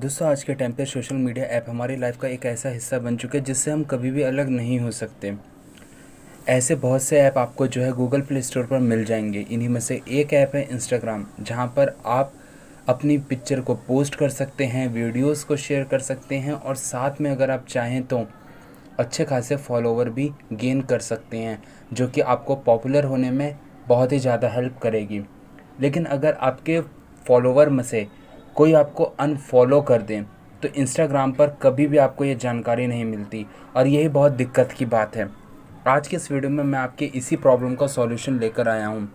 दोस्तों आज के टाइम पर सोशल मीडिया ऐप हमारी लाइफ का एक ऐसा हिस्सा बन चुका है जिससे हम कभी भी अलग नहीं हो सकते ऐसे बहुत से ऐप आपको जो है गूगल प्ले स्टोर पर मिल जाएंगे इन्हीं में से एक ऐप है इंस्टाग्राम जहाँ पर आप अपनी पिक्चर को पोस्ट कर सकते हैं वीडियोस को शेयर कर सकते हैं और साथ में अगर आप चाहें तो अच्छे खासे फॉलोवर भी गेन कर सकते हैं जो कि आपको पॉपुलर होने में बहुत ही ज़्यादा हेल्प करेगी लेकिन अगर आपके फॉलोवर में से कोई आपको अनफॉलो कर दे तो इंस्टाग्राम पर कभी भी आपको ये जानकारी नहीं मिलती और यही बहुत दिक्कत की बात है आज के इस वीडियो में मैं आपके इसी प्रॉब्लम का सॉल्यूशन लेकर आया हूँ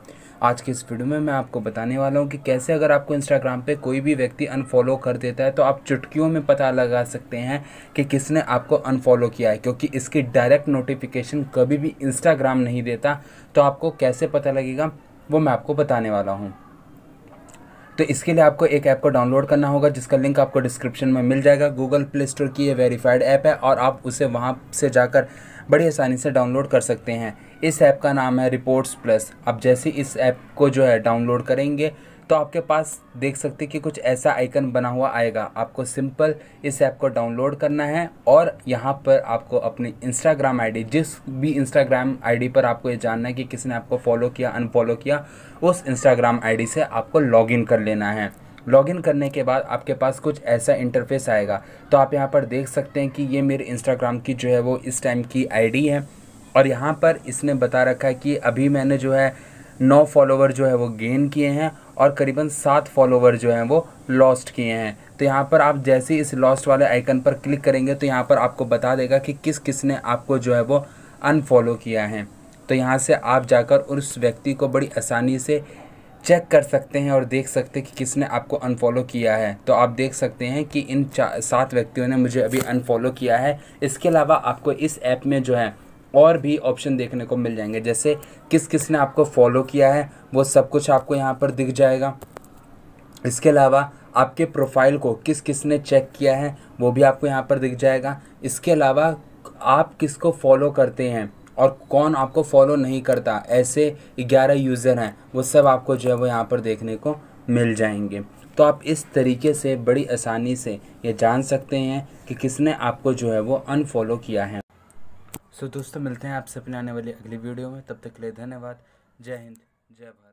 आज के इस वीडियो में मैं आपको बताने वाला हूँ कि कैसे अगर आपको इंस्टाग्राम पे कोई भी व्यक्ति अनफॉलो कर देता है तो आप चुटकियों में पता लगा सकते हैं कि किसने आपको अनफॉलो किया है क्योंकि इसकी डायरेक्ट नोटिफिकेशन कभी भी इंस्टाग्राम नहीं देता तो आपको कैसे पता लगेगा वो मैं आपको बताने वाला हूँ तो इसके लिए आपको एक ऐप को डाउनलोड करना होगा जिसका लिंक आपको डिस्क्रिप्शन में मिल जाएगा गूगल प्ले स्टोर की ये वेरीफाइड ऐप है और आप उसे वहाँ से जाकर बड़ी आसानी से डाउनलोड कर सकते हैं इस ऐप का नाम है रिपोर्ट्स प्लस आप जैसे इस ऐप को जो है डाउनलोड करेंगे तो आपके पास देख सकते कि कुछ ऐसा आइकन बना हुआ आएगा आपको सिंपल इस ऐप को डाउनलोड करना है और यहाँ पर आपको अपनी इंस्टाग्राम आईडी जिस भी इंस्टाग्राम आईडी पर आपको ये जानना है कि किसी ने आपको फॉलो किया अनफॉलो किया उस इंस्टाग्राम आईडी से आपको लॉगिन कर लेना है लॉगिन करने के बाद आपके पास कुछ ऐसा इंटरफेस आएगा तो आप यहाँ पर देख सकते हैं कि ये मेरे इंस्टाग्राम की जो है वो इस टाइम की आई है और यहाँ पर इसने बता रखा है कि अभी मैंने जो है नौ फॉलोवर जो है वो गेन किए हैं और करीबन सात फॉलोवर जो हैं वो लॉस्ट किए हैं तो यहाँ पर आप जैसे ही इस लॉस्ट वाले आइकन पर क्लिक करेंगे तो यहाँ पर आपको बता देगा कि किस किस ने आपको जो है वो अनफॉलो किया है तो यहाँ से आप जाकर उस व्यक्ति को बड़ी आसानी से चेक कर सकते हैं और देख सकते हैं कि किसने आपको अनफॉलो किया है तो आप देख सकते हैं कि इन सात व्यक्तियों ने मुझे अभी अनफॉलो किया है इसके अलावा आपको इस ऐप में जो है और भी ऑप्शन देखने को मिल जाएंगे जैसे किस किस ने आपको फॉलो किया है वो सब कुछ आपको यहाँ पर दिख जाएगा इसके अलावा आपके प्रोफाइल को किस किस ने चेक किया है वो भी आपको यहाँ पर दिख जाएगा इसके अलावा आप किसको फॉलो करते हैं और कौन आपको फॉलो नहीं करता ऐसे ग्यारह यूज़र हैं वो सब आपको जो है वो यहाँ पर देखने को मिल जाएंगे तो आप इस तरीके से बड़ी आसानी से ये जान सकते हैं कि किसने आपको जो है वो अनफॉलो किया है सो दोस्तों मिलते हैं आपसे अपने आने वाली अगली वीडियो में तब तक के लिए धन्यवाद जय हिंद जय भारत